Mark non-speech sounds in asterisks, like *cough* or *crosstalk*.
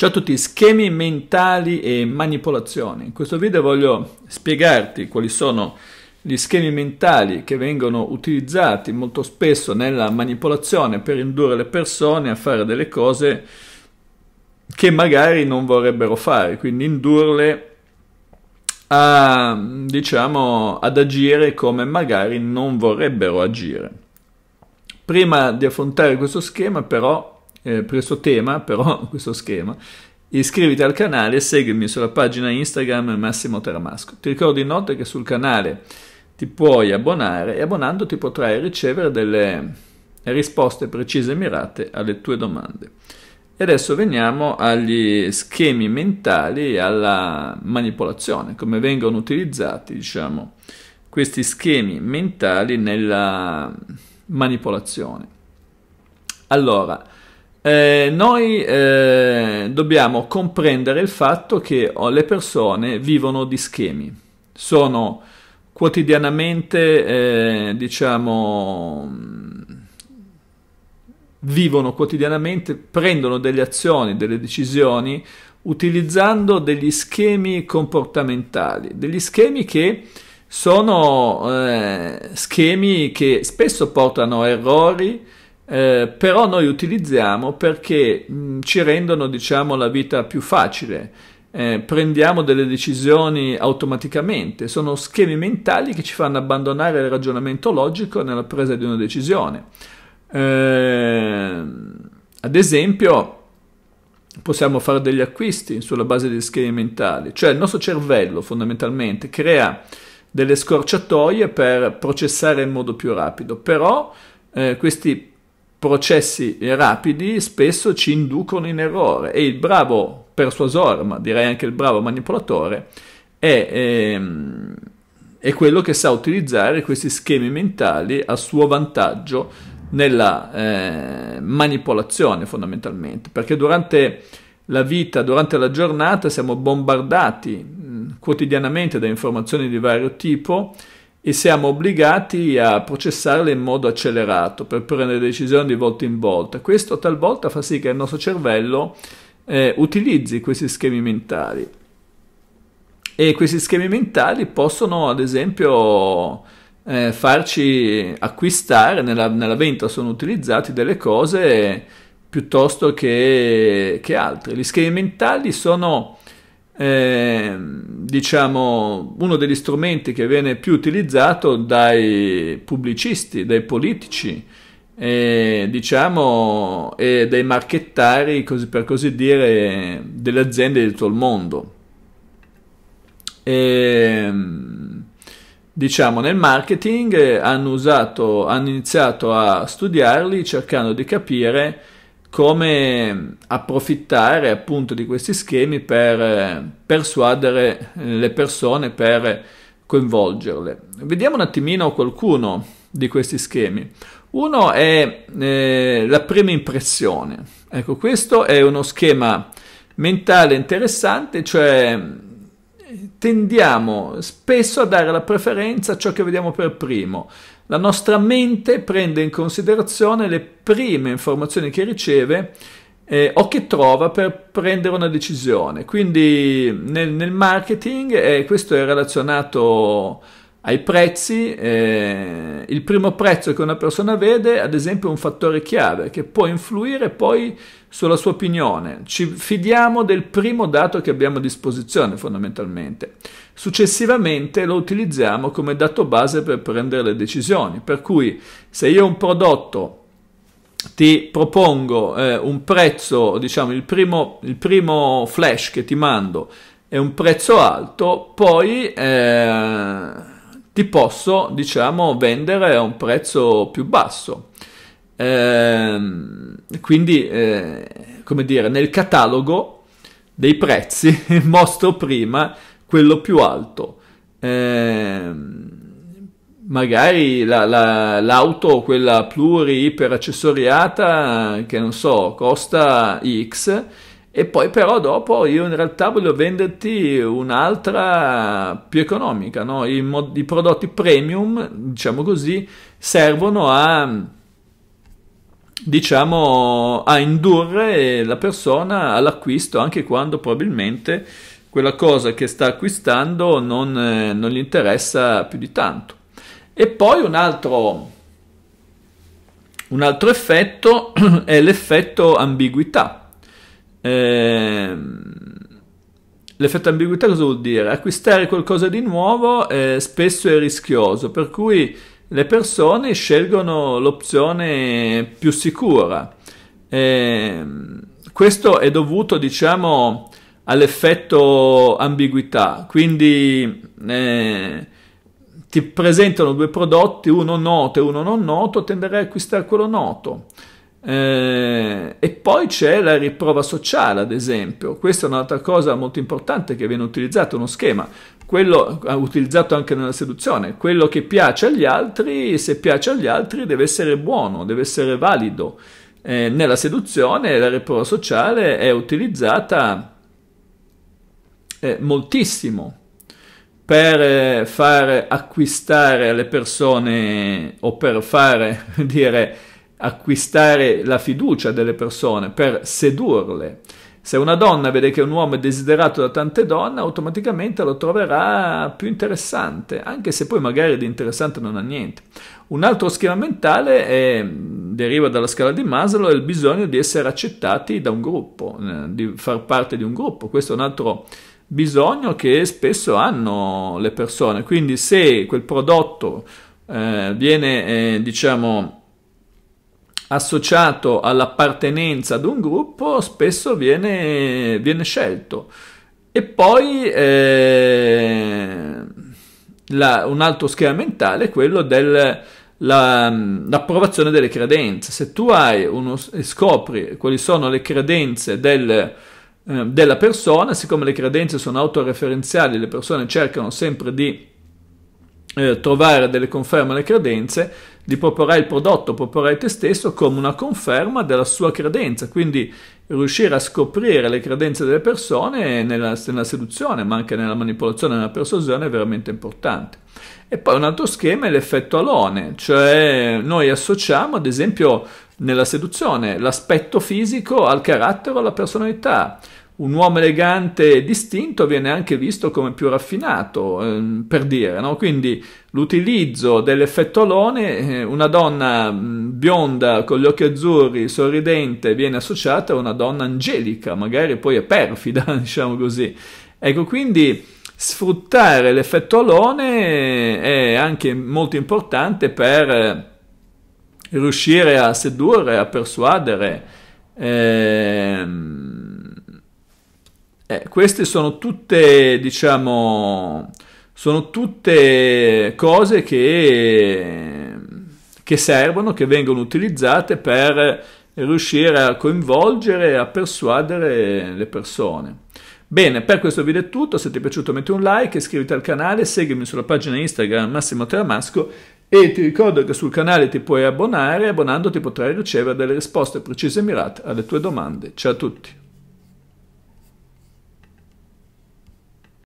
Ciao a tutti, schemi mentali e manipolazioni. In questo video voglio spiegarti quali sono gli schemi mentali che vengono utilizzati molto spesso nella manipolazione per indurre le persone a fare delle cose che magari non vorrebbero fare, quindi indurle a, diciamo, ad agire come magari non vorrebbero agire. Prima di affrontare questo schema però eh, preso tema, però, *laughs* questo schema, iscriviti al canale e seguimi sulla pagina Instagram Massimo Teramasco. Ti ricordo inoltre che sul canale ti puoi abbonare e abbonando ti potrai ricevere delle risposte precise e mirate alle tue domande. E adesso veniamo agli schemi mentali e alla manipolazione, come vengono utilizzati, diciamo, questi schemi mentali nella manipolazione. Allora, eh, noi eh, dobbiamo comprendere il fatto che oh, le persone vivono di schemi, sono quotidianamente, eh, diciamo, mm, vivono quotidianamente, prendono delle azioni, delle decisioni utilizzando degli schemi comportamentali, degli schemi che sono eh, schemi che spesso portano a errori, eh, però noi utilizziamo perché mh, mm, ci rendono diciamo, la vita più facile. Eh, prendiamo delle decisioni automaticamente, sono schemi mentali che ci fanno abbandonare il ragionamento logico nella presa di una decisione. Eh, ad esempio, possiamo fare degli acquisti sulla base di schemi mentali, cioè il nostro cervello fondamentalmente crea delle scorciatoie per processare in modo più rapido, però eh, questi processi rapidi spesso ci inducono in errore e il bravo persuasore, ma direi anche il bravo manipolatore, è, è, ehm, è quello che sa utilizzare questi schemi mentali a suo vantaggio nella eh, manipolazione fondamentalmente, perché durante la vita, durante la giornata siamo bombardati mh, quotidianamente da informazioni di vario tipo, e siamo obbligati a processarle in modo accelerato per prendere decisioni di volta in volta. Questo talvolta fa sì che il nostro cervello eh, utilizzi questi schemi mentali e questi schemi mentali possono ad esempio eh, farci acquistare nella, nella vendita sono utilizzati delle cose piuttosto che, che altre. Gli schemi mentali sono eh, diciamo, uno degli strumenti che viene più utilizzato dai pubblicisti, dai politici, e, diciamo, e dai marchettari, così, per così dire, delle aziende di tutto il mondo. E, ehm, diciamo, nel marketing hanno, usato, hanno iniziato a studiarli cercando di capire come approfittare appunto di questi schemi per eh, persuadere eh, le persone, per coinvolgerle. Vediamo un attimino qualcuno di questi schemi. Uno è eh, la prima impressione. Ecco, questo è uno schema mentale interessante, cioè tendiamo spesso a dare la preferenza a ciò che vediamo per primo, la nostra mente prende in considerazione le prime informazioni che riceve eh, o che trova per prendere una decisione. Quindi nel, nel marketing, eh, questo è relazionato ai prezzi, eh, il primo prezzo che una persona vede, ad esempio, è un fattore chiave che può influire poi sulla sua opinione, ci fidiamo del primo dato che abbiamo a disposizione fondamentalmente. Successivamente lo utilizziamo come dato base per prendere le decisioni, per cui se io un prodotto ti propongo eh, un prezzo, diciamo il primo, il primo, flash che ti mando è un prezzo alto, poi eh, ti posso diciamo vendere a un prezzo più basso. Ehm, quindi, eh, come dire, nel catalogo dei prezzi *laughs* mostro prima quello più alto. Ehm, magari la, la, l'auto, quella pluri iper accessoriata, che non so, costa X, e poi però dopo io in realtà voglio venderti un'altra più economica, no? I, mod- I prodotti premium, diciamo così, servono a diciamo, a indurre la persona all'acquisto anche quando probabilmente quella cosa che sta acquistando non, eh, non gli interessa più di tanto. E poi un altro, un altro effetto *clears throat* è l'effetto ambiguità. Eh, l'effetto ambiguità cosa vuol dire? Acquistare qualcosa di nuovo eh, spesso è rischioso, per cui le persone scelgono l'opzione più sicura. E ehm, questo è dovuto, diciamo, all'effetto ambiguità, quindi eh, ti presentano due prodotti, uno noto e uno non noto, tenderai a acquistare quello noto. Eh, e poi c'è la riprova sociale, ad esempio. Questa è un'altra cosa molto importante che viene utilizzata, uno schema, quello eh, utilizzato anche nella seduzione. Quello che piace agli altri, se piace agli altri, deve essere buono, deve essere valido. Eh, nella seduzione la riprova sociale è utilizzata eh, moltissimo per eh, far acquistare alle persone o per fare *laughs* dire acquistare la fiducia delle persone, per sedurle. Se una donna vede che un uomo è desiderato da tante donne, automaticamente lo troverà più interessante, anche se poi magari di interessante non ha niente. Un altro schema mentale è, deriva dalla scala di Maslow, è il bisogno di essere accettati da un gruppo, eh, di far parte di un gruppo. Questo è un altro bisogno che spesso hanno le persone. Quindi se quel prodotto eh, viene, eh, diciamo, associato all'appartenenza ad un gruppo spesso viene, viene scelto. E poi eh, la, un altro schema mentale è quello dell'approvazione delle credenze. Se tu hai uno, scopri quali sono le credenze del, eh, della persona, siccome le credenze sono autoreferenziali, le persone cercano sempre di eh, trovare delle conferme alle credenze, gli proporrai il prodotto, proporrai te stesso come una conferma della sua credenza. Quindi riuscire a scoprire le credenze delle persone nella, nella seduzione, ma anche nella manipolazione nella persuasione è veramente importante. E poi un altro schema è l'effetto alone, cioè noi associamo ad esempio nella seduzione l'aspetto fisico al carattere o alla personalità un uomo elegante e distinto viene anche visto come più raffinato, ehm, per dire, no? Quindi l'utilizzo dell'effettolone, eh, una donna mm, bionda con gli occhi azzurri, sorridente, viene associata a una donna angelica, magari poi è perfida, *laughs* diciamo così. Ecco, quindi sfruttare l'effettolone è anche molto importante per eh, riuscire a sedurre, a persuadere. Ehm, eh, queste sono tutte, diciamo, sono tutte cose che, che servono, che vengono utilizzate per riuscire a coinvolgere e a persuadere le persone. Bene, per questo video è tutto, se ti è piaciuto metti un like, iscriviti al canale, seguimi sulla pagina Instagram Massimo Tramasco e ti ricordo che sul canale ti puoi abbonare e abbonandoti potrai ricevere delle risposte precise e mirate alle tue domande. Ciao a tutti!